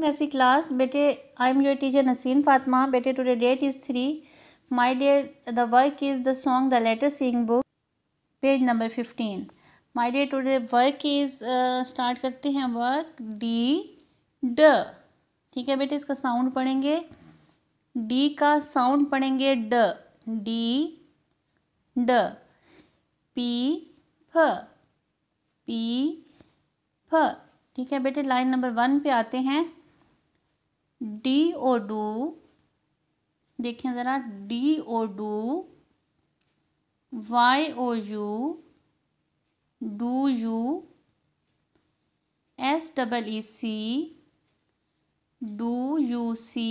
Nursery class बेटे I am your teacher Naseem Fatima बेटे today date is three my dear the work is the song the letter sing book page number fifteen my dear today work is start करते हैं work D ड ठीक है बेटे इसका sound पढ़ेंगे D का साउंड पढ़ेंगे ड डी ड पी फ पी फ ठीक है बेटे लाइन नंबर वन पे आते हैं डी ओ डू देखें ज़रा D O do Y O U do you S double E see do you see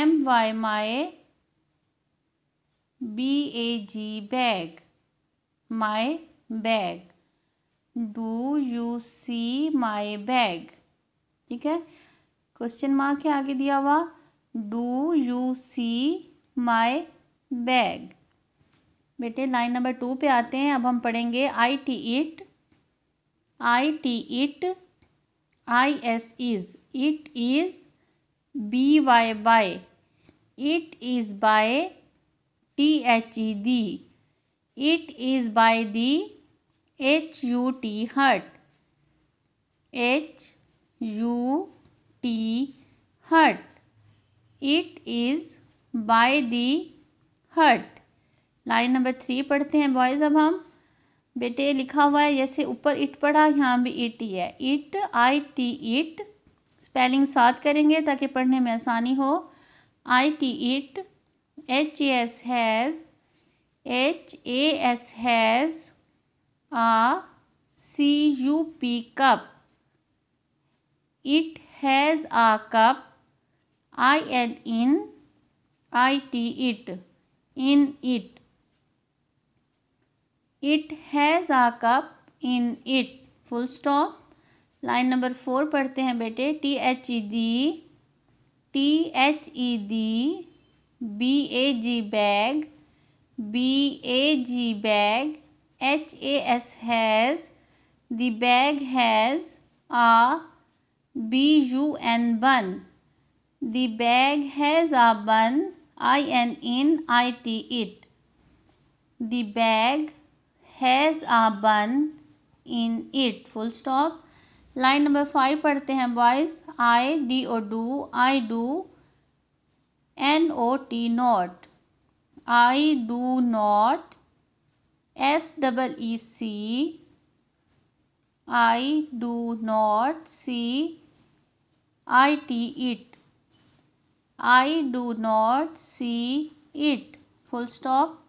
M Y my B A G bag my bag do you see my bag ठीक है question mark है आगे दिया हुआ do you see my bag बेटे line number two पे आते हैं अब हम पढ़ेंगे I T it I T it I S is it is B Y bye it is by T H E the it is by the H U T hut H U T hut it is by the hut line number three पढ़ते हैं boys अब हम बेटे लिखा हुआ है जैसे ऊपर इट पढ़ा यहाँ भी इट ही है it I T it spelling साथ करेंगे ताकि पढ़ने में आसानी हो I T it H S has H A S has a C U P cup it has a cup I N in I T it in it it has a cup in it full stop line number four पढ़ते हैं बेटे T H E the T H E the B A G bag B A G bag H A S has the bag has a B U N bun the bag has a bun I N in I T it The bag has a bun in it full stop line number five पढ़ते हैं boys I D O do I do N O T not I do not S double E see I do not see I t it. I do not see it. Full stop.